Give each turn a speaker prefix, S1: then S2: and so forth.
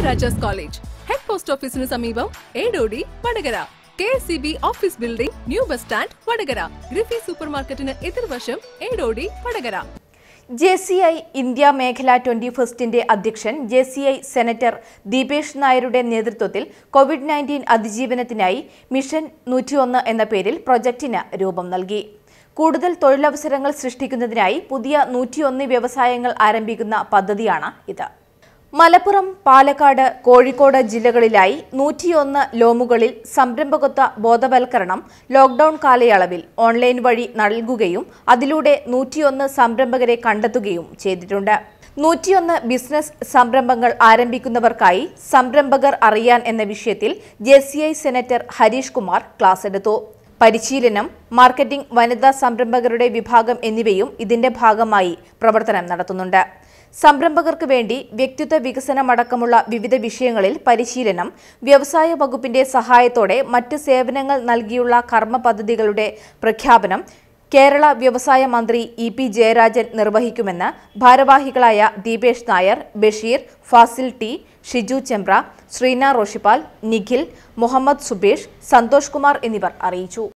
S1: Maharajas college head post ഓഫീസിന് സമീപം Edodi Vadakara K S C B office building new bus stand Vadakara ഗ്രിഫി super മാർക്കറ്റിന് എതിർവശം Edodi Vadakara
S2: J C I India മേഖല ട്വന്റി ഫസ്റ്റിന്റെ അധ്യക്ഷൻ J C I senator Deepesh നായരുടെ നേതൃത്വത്തിൽ കോവിഡ് നയൻറ്റീൻ അതിജീവനത്തിനായി മിഷൻ നൂറ്റിയൊന്ന് എന്ന പേരിൽ പ്രൊജക്ടിന് രൂപം നൽകി കൂടുതൽ തൊഴിലവസരങ്ങൾ സൃഷ്ടിക്കുന്നതിനായി പുതിയ നൂറ്റിയൊന്ന് വ്യവസായങ്ങൾ ആരംഭിക്കുന്ന പദ്ധതിയാണ് ഇത് മലപ്പുറം പാലക്കാട് കോഴിക്കോട് ജില്ലകളിലായി നൂറ്റിയൊന്ന് ലോമുകളിൽ സംരംഭകത്വ ബോധവൽക്കരണം ലോക്ഡൌൺ കാലയളവിൽ ഓൺലൈൻ വഴി നൽകുകയും അതിലൂടെ നൂറ്റിയൊന്ന് സംരംഭകരെ കണ്ടെത്തുകയും ചെയ്തിട്ടുണ്ട് നൂറ്റിയൊന്ന് ബിസിനസ് സംരംഭങ്ങൾ ആരംഭിക്കുന്നവർക്കായി സംരംഭകർ അറിയാൻ എന്ന വിഷയത്തിൽ J senator Harish Kumar class എടുത്തു പരിശീലനം മാർക്കറ്റിംഗ് വനിതാ സംരംഭകരുടെ വിഭാഗം എന്നിവയും ഇതിന്റെ ഭാഗമായി പ്രവർത്തനം നടത്തുന്നുണ്ട് സംരംഭകർക്ക് വേണ്ടി വ്യക്തിത്വ വികസനമടക്കമുള്ള വിവിധ വിഷയങ്ങളിൽ പരിശീലനം വ്യവസായ വകുപ്പിന്റെ സഹായത്തോടെ മറ്റ് സേവനങ്ങൾ നൽകിയുള്ള കർമ്മ പദ്ധതികളുടെ പ്രഖ്യാപനം കേരള വ്യവസായ മന്ത്രി ഇ പി ജയരാജൻ നിർവഹിക്കുമെന്ന് ഭാരവാഹികളായ ദീപേഷ് നായർ ബഷീർ ഫാസിൽ ടി ഷിജു ചെമ്പ്ര ശ്രീന റോഷിപ്പാൽ നിഖിൽ മുഹമ്മദ് സുബേഷ് സന്തോഷ് കുമാർ എന്നിവർ അറിയിച്ചു